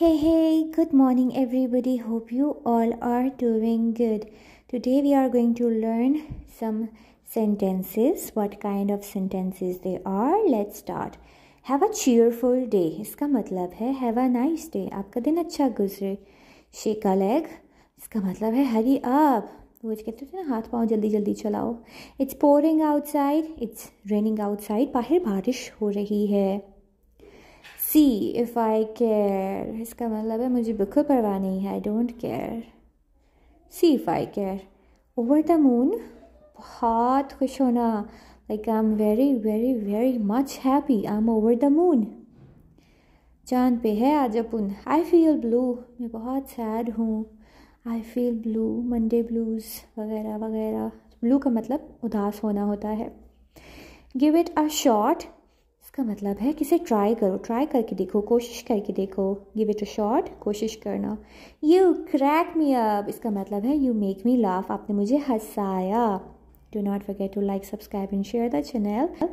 Hey, hey, good morning, everybody. Hope you all are doing good. Today, we are going to learn some sentences. What kind of sentences they are? Let's start. Have a cheerful day. Iska matlab hai, have a nice day. Aapka din acha guzre. Shake a leg. Iska matlab hai, hurry up. It's pouring outside. It's raining outside. Bahir barish ho rahi hai. See if I care इसका मतलब है मुझे बिल्कुल परवाह नहीं है I don't care see if I care over the moon बहुत खुश होना like I am very very very much happy I am over the moon चांद पे है आज अपन आई फील ब्लू मैं बहुत सैड हूँ I feel blue Monday blues वगैरह वगैरह ब्लू का मतलब उदास होना होता है गिव इट अ शॉट इसका मतलब है कि इसे ट्राई करो ट्राई करके देखो कोशिश करके देखो गिव इट अ शॉट कोशिश करना यू क्रैक मी अप इसका मतलब है यू मेक मी लाफ आपने मुझे हंसाया do not forget to like subscribe and share the channel